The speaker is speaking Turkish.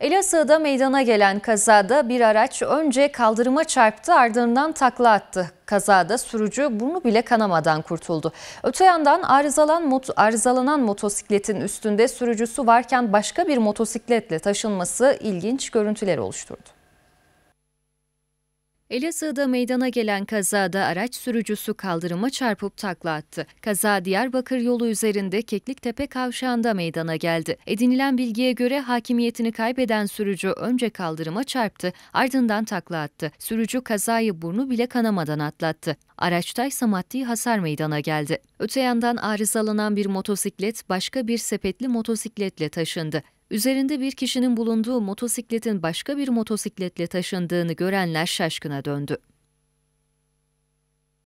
Elazığ'da meydana gelen kazada bir araç önce kaldırıma çarptı ardından takla attı. Kazada sürücü burnu bile kanamadan kurtuldu. Öte yandan arızalan, arızalanan motosikletin üstünde sürücüsü varken başka bir motosikletle taşınması ilginç görüntüler oluşturdu. Elazığ'da meydana gelen kazada araç sürücüsü kaldırıma çarpıp takla attı. Kaza Diyarbakır yolu üzerinde Kekliktepe kavşağında meydana geldi. Edinilen bilgiye göre hakimiyetini kaybeden sürücü önce kaldırıma çarptı, ardından takla attı. Sürücü kazayı burnu bile kanamadan atlattı. Araçtaysa maddi hasar meydana geldi. Öte yandan arızalanan bir motosiklet başka bir sepetli motosikletle taşındı. Üzerinde bir kişinin bulunduğu motosikletin başka bir motosikletle taşındığını görenler şaşkına döndü.